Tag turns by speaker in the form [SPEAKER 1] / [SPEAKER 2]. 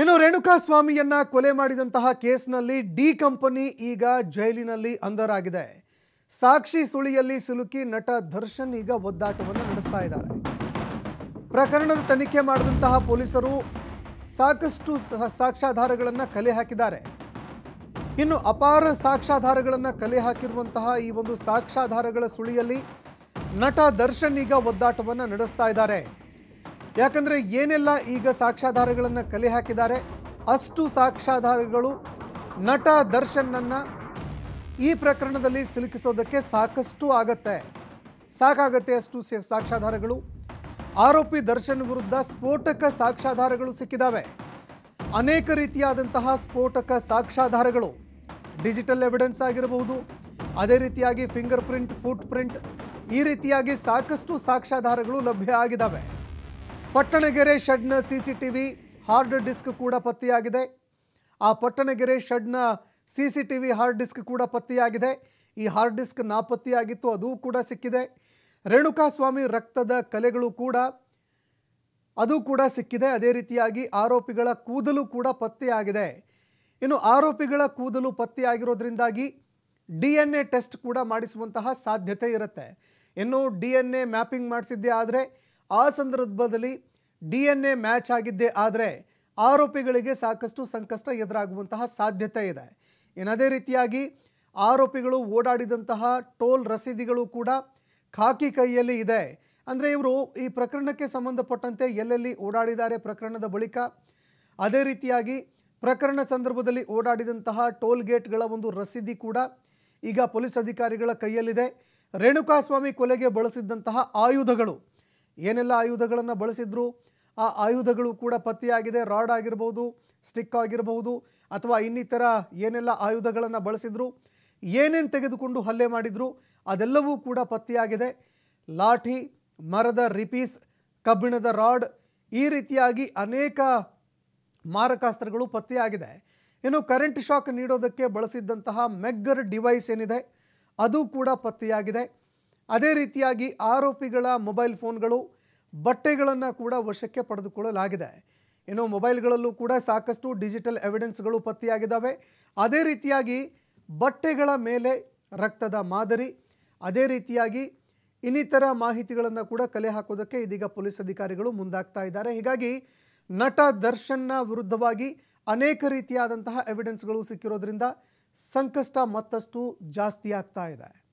[SPEAKER 1] ಇನ್ನು ರೇಣುಕಾ ಸ್ವಾಮಿಯನ್ನ ಕೊಲೆ ಮಾಡಿದಂತಹ ಕೇಸ್ನಲ್ಲಿ ಡಿ ಕಂಪನಿ ಈಗ ಜೈಲಿನಲ್ಲಿ ಅಂಧರಾಗಿದೆ ಸಾಕ್ಷಿ ಸುಳಿಯಲ್ಲಿ ಸಿಲುಕಿ ನಟ ದರ್ಶನ್ ಈಗ ಒದ್ದಾಟವನ್ನು ನಡೆಸ್ತಾ ಇದ್ದಾರೆ ಪ್ರಕರಣದ ತನಿಖೆ ಮಾಡಿದಂತಹ ಪೊಲೀಸರು ಸಾಕಷ್ಟು ಸಾಕ್ಷ್ಯಾಧಾರಗಳನ್ನು ಕಲೆ ಹಾಕಿದ್ದಾರೆ ಇನ್ನು ಅಪಾರ ಸಾಕ್ಷ್ಯಾಧಾರಗಳನ್ನು ಕಲೆ ಹಾಕಿರುವಂತಹ ಈ ಒಂದು ಸಾಕ್ಷ್ಯಾಧಾರಗಳ ಸುಳಿಯಲ್ಲಿ ನಟ ದರ್ಶನ್ ಈಗ ಒದ್ದಾಟವನ್ನು ನಡೆಸ್ತಾ ಇದ್ದಾರೆ ಯಾಕಂದರೆ ಏನೆಲ್ಲ ಈಗ ಸಾಕ್ಷ್ಯಾಧಾರಗಳನ್ನು ಕಲೆ ಹಾಕಿದ್ದಾರೆ ಅಷ್ಟು ಸಾಕ್ಷ್ಯಾಧಾರಗಳು ನಟ ದರ್ಶನನ್ನು ಈ ಪ್ರಕರಣದಲ್ಲಿ ಸಿಲುಕಿಸೋದಕ್ಕೆ ಸಾಕಷ್ಟು ಆಗತ್ತೆ ಸಾಕಾಗತ್ತೆ ಅಷ್ಟು ಸಾಕ್ಷ್ಯಾಧಾರಗಳು ಆರೋಪಿ ದರ್ಶನ್ ವಿರುದ್ಧ ಸ್ಫೋಟಕ ಸಾಕ್ಷ್ಯಾಧಾರಗಳು ಸಿಕ್ಕಿದ್ದಾವೆ ಅನೇಕ ರೀತಿಯಾದಂತಹ ಸ್ಫೋಟಕ ಸಾಕ್ಷ್ಯಾಧಾರಗಳು ಡಿಜಿಟಲ್ ಎವಿಡೆನ್ಸ್ ಆಗಿರಬಹುದು ಅದೇ ರೀತಿಯಾಗಿ ಫಿಂಗರ್ ಪ್ರಿಂಟ್ ಫುಟ್ ಪ್ರಿಂಟ್ ಈ ರೀತಿಯಾಗಿ ಸಾಕಷ್ಟು ಸಾಕ್ಷ್ಯಾಧಾರಗಳು ಲಭ್ಯ ಆಗಿದ್ದಾವೆ ಪಟ್ಟಣಗೆರೆ ಶೆಡ್ನ C C T V hard disk ಕೂಡ ಪತ್ತೆಯಾಗಿದೆ ಆ ಪಟ್ಟಣಗೆರೆ ಶೆಡ್ನ C C T V hard disk ಕೂಡ ಪತ್ತೆಯಾಗಿದೆ ಈ ಹಾರ್ಡ್ ಡಿಸ್ಕ್ ನಾಪತ್ತೆಯಾಗಿತ್ತು ಅದು ಕೂಡ ಸಿಕ್ಕಿದೆ ರೇಣುಕಾಸ್ವಾಮಿ ರಕ್ತದ ಕಲೆಗಳು ಕೂಡ ಅದು ಕೂಡ ಸಿಕ್ಕಿದೆ ಅದೇ ರೀತಿಯಾಗಿ ಆರೋಪಿಗಳ ಕೂದಲು ಕೂಡ ಪತ್ತೆಯಾಗಿದೆ ಇನ್ನು ಆರೋಪಿಗಳ ಕೂದಲು ಪತ್ತೆಯಾಗಿರೋದ್ರಿಂದಾಗಿ ಡಿ ಎನ್ ಎ ಟೆಸ್ಟ್ ಕೂಡ ಮಾಡಿಸುವಂತಹ ಸಾಧ್ಯತೆ ಇರುತ್ತೆ ಇನ್ನು ಡಿ ಎನ್ ಎ ಮ್ಯಾಪಿಂಗ್ ಮಾಡಿಸಿದ್ದೇ ಆದರೆ ಆ ಸಂದರ್ಭದಲ್ಲಿ ಡಿ ಎನ್ ಎ ಮ್ಯಾಚ್ ಆಗಿದ್ದೇ ಆದರೆ ಆರೋಪಿಗಳಿಗೆ ಸಾಕಷ್ಟು ಸಂಕಷ್ಟ ಎದುರಾಗುವಂತಹ ಸಾಧ್ಯತೆ ಇದೆ ಏನದೇ ರೀತಿಯಾಗಿ ಆರೋಪಿಗಳು ಓಡಾಡಿದಂತಹ ಟೋಲ್ ರಸೀದಿಗಳು ಕೂಡ ಖಾಕಿ ಕೈಯಲ್ಲಿ ಇದೆ ಅಂದರೆ ಇವರು ಈ ಪ್ರಕರಣಕ್ಕೆ ಸಂಬಂಧಪಟ್ಟಂತೆ ಎಲ್ಲೆಲ್ಲಿ ಓಡಾಡಿದ್ದಾರೆ ಪ್ರಕರಣದ ಬಳಿಕ ಅದೇ ರೀತಿಯಾಗಿ ಪ್ರಕರಣ ಸಂದರ್ಭದಲ್ಲಿ ಓಡಾಡಿದಂತಹ ಟೋಲ್ ಗೇಟ್ಗಳ ಒಂದು ರಸೀದಿ ಕೂಡ ಈಗ ಪೊಲೀಸ್ ಅಧಿಕಾರಿಗಳ ಕೈಯಲ್ಲಿದೆ ರೇಣುಕಾಸ್ವಾಮಿ ಕೊಲೆಗೆ ಬಳಸಿದ್ದಂತಹ ಆಯುಧಗಳು ಏನೆಲ್ಲ ಆಯುಧಗಳನ್ನು ಬಳಸಿದ್ರು ಆ ಆಯುಧಗಳು ಕೂಡ ಪತ್ತೆಯಾಗಿದೆ ರಾಡ್ ಆಗಿರ್ಬೋದು ಸ್ಟಿಕ್ ಆಗಿರಬಹುದು ಅಥವಾ ಇನ್ನಿತರ ಏನೆಲ್ಲ ಆಯುಧಗಳನ್ನು ಬಳಸಿದ್ರು ಏನೇನು ತೆಗೆದುಕೊಂಡು ಹಲ್ಲೆ ಮಾಡಿದ್ರು ಅದೆಲ್ಲವೂ ಕೂಡ ಪತ್ತೆಯಾಗಿದೆ ಲಾಠಿ ಮರದ ರಿಪೀಸ್ ಕಬ್ಬಿಣದ ರಾಡ್ ಈ ರೀತಿಯಾಗಿ ಅನೇಕ ಮಾರಕಾಸ್ತ್ರಗಳು ಪತ್ತೆಯಾಗಿದೆ ಇನ್ನು ಕರೆಂಟ್ ಶಾಕ್ ನೀಡೋದಕ್ಕೆ ಬಳಸಿದ್ದಂತಹ ಮೆಗ್ಗರ್ ಡಿವೈಸ್ ಏನಿದೆ ಅದು ಕೂಡ ಪತ್ತೆಯಾಗಿದೆ ಅದೇ ರೀತಿಯಾಗಿ ಆರೋಪಿಗಳ ಮೊಬೈಲ್ ಫೋನ್ಗಳು ಬಟ್ಟೆಗಳನ್ನು ಕೂಡ ವಶಕ್ಕೆ ಪಡೆದುಕೊಳ್ಳಲಾಗಿದೆ ಇನ್ನು ಮೊಬೈಲ್ಗಳಲ್ಲೂ ಕೂಡ ಸಾಕಷ್ಟು ಡಿಜಿಟಲ್ ಎವಿಡೆನ್ಸ್ಗಳು ಪತ್ತೆಯಾಗಿದ್ದಾವೆ ಅದೇ ರೀತಿಯಾಗಿ ಬಟ್ಟೆಗಳ ಮೇಲೆ ರಕ್ತದ ಮಾದರಿ ಅದೇ ರೀತಿಯಾಗಿ ಇನ್ನಿತರ ಮಾಹಿತಿಗಳನ್ನು ಕೂಡ ಕಲೆ ಹಾಕೋದಕ್ಕೆ ಇದೀಗ ಪೊಲೀಸ್ ಅಧಿಕಾರಿಗಳು ಮುಂದಾಗ್ತಾ ಇದ್ದಾರೆ ಹೀಗಾಗಿ ನಟ ದರ್ಶನ್ನ ವಿರುದ್ಧವಾಗಿ ಅನೇಕ ರೀತಿಯಾದಂತಹ ಎವಿಡೆನ್ಸ್ಗಳು ಸಿಕ್ಕಿರೋದ್ರಿಂದ ಸಂಕಷ್ಟ ಮತ್ತಷ್ಟು ಜಾಸ್ತಿ ಆಗ್ತಾ ಇದೆ